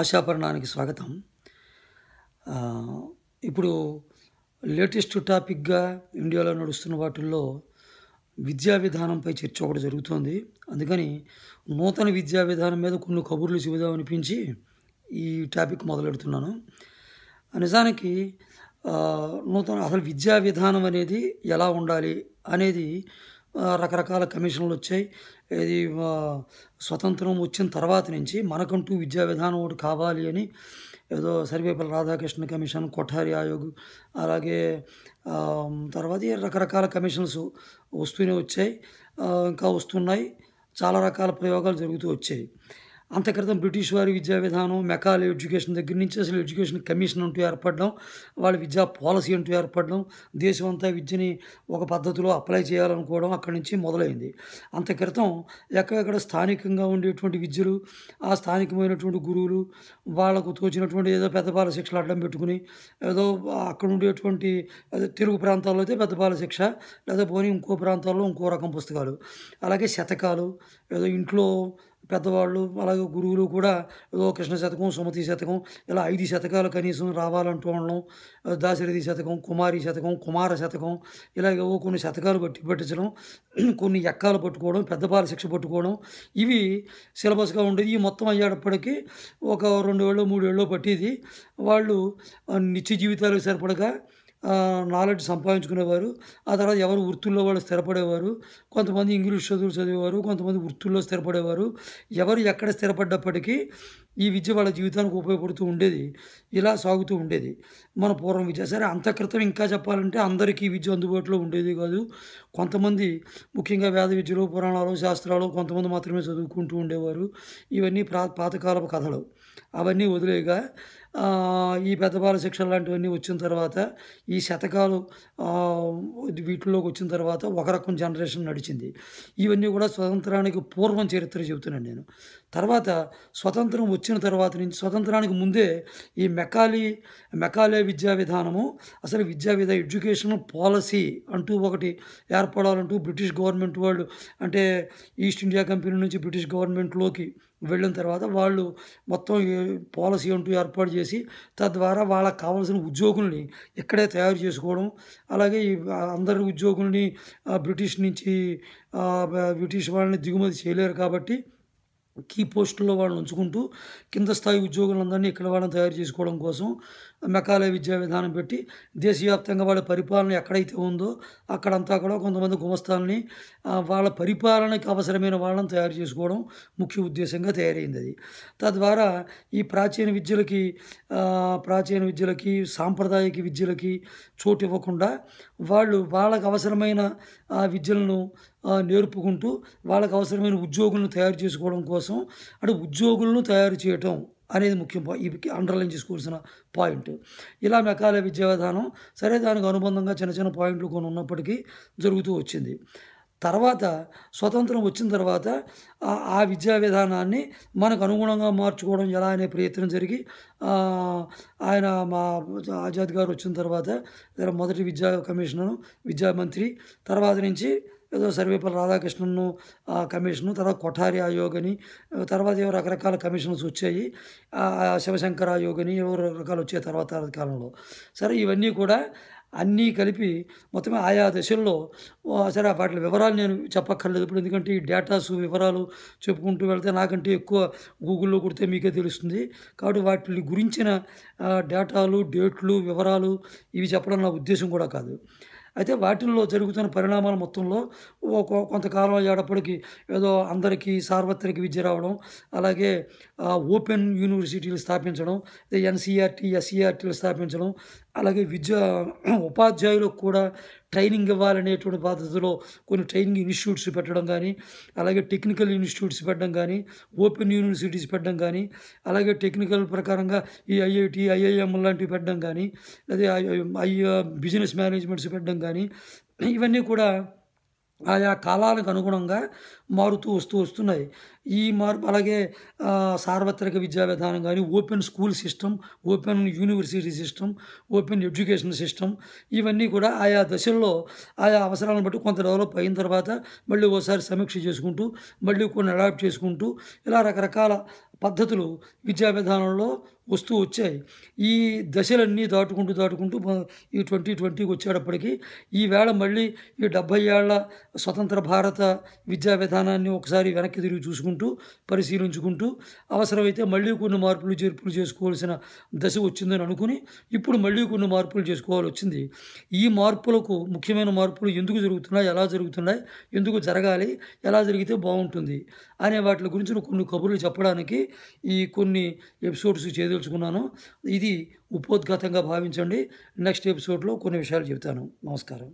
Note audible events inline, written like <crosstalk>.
ఆశాపరణానికి స్వాగతం ఇప్పుడు లేటెస్ట్ టాపిక్గా ఇండియాలో నడుస్తున్న వాటిల్లో విద్యా విధానంపై చర్చ ఒకటి జరుగుతోంది అందుకని నూతన విద్యా విధానం మీద కొన్ని కబుర్లు చెబుదామనిపించి ఈ టాపిక్ మొదలెడుతున్నాను నిజానికి నూతన అసలు విద్యా విధానం అనేది ఎలా ఉండాలి అనేది రకరకాల కమిషన్లు వచ్చాయి ఇది స్వతంత్రం వచ్చిన తర్వాత నుంచి మనకంటూ విద్యా విధానం ఒకటి కావాలి అని ఏదో సర్వేపల్లి రాధాకృష్ణ కమిషన్ కొఠారి ఆయోగ్ అలాగే తర్వాత రకరకాల కమిషన్స్ వస్తూనే వచ్చాయి ఇంకా వస్తున్నాయి చాలా రకాల ప్రయోగాలు జరుగుతూ వచ్చాయి అంతక్రితం బ్రిటిష్ వారి విద్యా విధానం మెకాల్ ఎడ్యుకేషన్ దగ్గర నుంచి అసలు ఎడ్యుకేషన్ కమిషన్ అంటూ ఏర్పడడం వాళ్ళ విద్యా పాలసీ అంటూ ఏర్పడడం దేశమంతా విద్యని ఒక పద్ధతిలో అప్లై చేయాలనుకోవడం అక్కడి నుంచి మొదలైంది అంత క్రితం ఎక్కడెక్కడ స్థానికంగా ఉండేటువంటి విద్యలు ఆ స్థానికమైనటువంటి గురువులు వాళ్ళకు తోచినటువంటి ఏదో పెద్ద శిక్షలు అడ్డం పెట్టుకుని ఏదో అక్కడ ఉండేటువంటి తెలుగు ప్రాంతాల్లో అయితే పెద్ద శిక్ష లేదా పోనీ ఇంకో ప్రాంతాల్లో ఇంకో రకం పుస్తకాలు అలాగే శతకాలు ఏదో ఇంట్లో పెద్దవాళ్ళు అలాగే గురువులు కూడా ఏదో కృష్ణ శతకం సుమతి శతకం ఇలా ఐదు శతకాలు కనీసం రావాలంటూ ఉండడం దాశరథి శతకం కుమారి శతకం కుమార శతకం ఇలా ఏవో కొన్ని శతకాలు పట్టి పట్టించడం <clears throat> కొన్ని ఎక్కాలు పట్టుకోవడం పెద్దపాల శిక్ష పట్టుకోవడం ఇవి సిలబస్గా ఉండేది ఈ మొత్తం అయ్యేటప్పటికీ ఒక రెండు మూడు మూడేళ్ళు పట్టేది వాళ్ళు నిత్య జీవితాలకు సరిపడగా నాలెడ్జ్ సంపాదించుకునేవారు ఆ తర్వాత ఎవరు వృత్తుల్లో వాళ్ళు స్థిరపడేవారు కొంతమంది ఇంగ్లీష్ చదువులు చదివేవారు కొంతమంది వృత్తుల్లో స్థిరపడేవారు ఎవరు ఎక్కడ స్థిరపడ్డప్పటికీ ఈ విద్య వాళ్ళ జీవితానికి ఉపయోగపడుతూ ఉండేది ఇలా సాగుతూ ఉండేది మన పూర్వం విద్య సరే అంతక్రితం ఇంకా చెప్పాలంటే అందరికీ విద్య అందుబాటులో ఉండేది కాదు కొంతమంది ముఖ్యంగా వేద విద్యలు పురాణాలు శాస్త్రాలు కొంతమంది మాత్రమే చదువుకుంటూ ఉండేవారు ఇవన్నీ ప్రా పాతకాలపు కథలు అవన్నీ వదిలేగా ఈ పెద్దపాల శిక్షలు లాంటివన్నీ వచ్చిన తర్వాత ఈ శతకాలు వీటిలోకి వచ్చిన తర్వాత ఒక రకం జనరేషన్ నడిచింది ఇవన్నీ కూడా స్వతంత్రానికి పూర్వం చరిత్ర చెబుతున్నాను నేను తర్వాత స్వతంత్రం వచ్చిన తర్వాత నుంచి స్వతంత్రానికి ముందే ఈ మెకాలీ మెకాలే విద్యా విధానము అసలు విద్యా విధ ఎడ్యుకేషన్ పాలసీ అంటూ ఒకటి ఏర్పడాలంటూ బ్రిటిష్ గవర్నమెంట్ వాళ్ళు అంటే ఈస్ట్ ఇండియా కంపెనీ నుంచి బ్రిటిష్ గవర్నమెంట్లోకి వెళ్ళిన తర్వాత వాళ్ళు మొత్తం పాలసీ అంటూ ఏర్పాటు చేసి తద్వారా వాళ్ళకి కావాల్సిన ఉద్యోగుల్ని ఇక్కడే తయారు చేసుకోవడం అలాగే అందరి ఉద్యోగుల్ని బ్రిటిష్ నుంచి బ్రిటిష్ వాళ్ళని దిగుమతి చేయలేరు కాబట్టి కీ పోస్టుల్లో వాళ్ళని ఉంచుకుంటూ కింద స్థాయి ఉద్యోగులందరినీ ఇక్కడ వాళ్ళని తయారు చేసుకోవడం కోసం మెకాలే విద్యా విధానం పెట్టి దేశవ్యాప్తంగా వాళ్ళ పరిపాలన ఎక్కడైతే ఉందో అక్కడంతా కూడా కొంతమంది గుమస్తాలని వాళ్ళ పరిపాలనకి అవసరమైన వాళ్ళని తయారు చేసుకోవడం ముఖ్య ఉద్దేశంగా తయారైంది అది తద్వారా ఈ ప్రాచీన విద్యలకి ప్రాచీన విద్యలకి సాంప్రదాయక విద్యలకి చోటు ఇవ్వకుండా వాళ్ళు వాళ్ళకు అవసరమైన విద్యలను నేర్పుకుంటూ వాళ్ళకు అవసరమైన ఉద్యోగులను తయారు చేసుకోవడం కోసం అంటే ఉద్యోగులను తయారు చేయటం అనేది ముఖ్యం ఇవి అండర్లైన్ చేసుకోవాల్సిన పాయింట్ ఇలా మెకాల విద్యా విధానం సరే దానికి అనుబంధంగా చిన్న చిన్న పాయింట్లు కొన్ని ఉన్నప్పటికీ జరుగుతూ వచ్చింది తర్వాత స్వతంత్రం వచ్చిన తర్వాత ఆ విద్యా విధానాన్ని మనకు అనుగుణంగా మార్చుకోవడం ఎలా అనే ప్రయత్నం జరిగి ఆయన మా ఆజాద్ గారు వచ్చిన తర్వాత మొదటి విద్యా కమిషనరు విద్యామంత్రి తర్వాత నుంచి ఏదో సర్వేపల్లి రాధాకృష్ణన్ను ఆ కమిషను తర్వాత కొఠారి ఆయోగ్ అని తర్వాత ఏవో రకరకాల కమిషన్స్ వచ్చాయి శివశంకర్ ఆయోగ్ అని ఏవో రకరకాలు వచ్చాయి తర్వాత కాలంలో సరే ఇవన్నీ కూడా అన్నీ కలిపి మొత్తం ఆయా దశల్లో సరే వాటి వివరాలు నేను చెప్పక్కర్లేదు ఇప్పుడు ఎందుకంటే ఈ డేటాస్ వివరాలు చెప్పుకుంటూ వెళ్తే నాకంటే ఎక్కువ గూగుల్లో కొడితే మీకే తెలుస్తుంది కాబట్టి వాటి గురించిన డేటాలు డేట్లు వివరాలు ఇవి చెప్పడం నా ఉద్దేశం కూడా కాదు అయితే వాటిల్లో జరుగుతున్న పరిణామాల మొత్తంలో కొంతకాలం అయ్యేటప్పటికి ఏదో అందరికీ సార్వత్రిక విద్య రావడం అలాగే ఓపెన్ యూనివర్సిటీలు స్థాపించడం ఎన్సీఆర్టీ ఎస్సీఆర్టీలు స్థాపించడం అలాగే విద్యా ఉపాధ్యాయులకు కూడా ట్రైనింగ్ ఇవ్వాలనేటువంటి బాధ్యతలో కొన్ని ట్రైనింగ్ ఇన్స్టిట్యూట్స్ పెట్టడం కానీ అలాగే టెక్నికల్ ఇన్స్టిట్యూట్స్ పెట్టడం కానీ ఓపెన్ యూనివర్సిటీస్ పెట్టడం కానీ అలాగే టెక్నికల్ ప్రకారంగా ఈ ఐఐటి ఐఐఎం లాంటివి పెట్టడం కానీ అదే ఐ బిజినెస్ మేనేజ్మెంట్స్ పెట్టడం కానీ ఇవన్నీ కూడా ఆయా కాలాలకు అనుగుణంగా మారుతూ వస్తూ వస్తున్నాయి ఈ మార్పు అలాగే సార్వత్రిక విద్యా విధానం కానీ open school system open university system open education system ఇవన్నీ కూడా ఆయా దశల్లో ఆయా అవసరాలను బట్టి కొంత డెవలప్ అయిన తర్వాత మళ్ళీ ఓసారి సమీక్ష చేసుకుంటూ మళ్ళీ కొన్ని అడాప్ట్ చేసుకుంటూ ఇలా రకరకాల పద్ధతులు విద్యా విధానంలో వస్తూ వచ్చాయి ఈ దశలన్నీ దాటుకుంటూ దాటుకుంటూ ఈ ట్వంటీ ట్వంటీకి వచ్చేటప్పటికి ఈవేళ మళ్ళీ ఈ డెబ్భై ఏళ్ల స్వతంత్ర భారత విద్యా విధానం విధానాన్ని ఒకసారి వెనక్కి తిరిగి చూసుకుంటూ పరిశీలించుకుంటూ అవసరమైతే మళ్ళీ కొన్ని మార్పులు చేర్పులు చేసుకోవాల్సిన దశ వచ్చిందని అనుకుని ఇప్పుడు మళ్ళీ కొన్ని మార్పులు చేసుకోవాలి వచ్చింది ఈ మార్పులకు ముఖ్యమైన మార్పులు ఎందుకు జరుగుతున్నాయి ఎలా జరుగుతున్నాయి ఎందుకు జరగాలి ఎలా జరిగితే బాగుంటుంది అనే వాటి గురించి కొన్ని కబుర్లు చెప్పడానికి ఈ కొన్ని ఎపిసోడ్స్ చేయదలుచుకున్నాను ఇది ఉపోద్ఘాతంగా భావించండి నెక్స్ట్ ఎపిసోడ్లో కొన్ని విషయాలు చెబుతాను నమస్కారం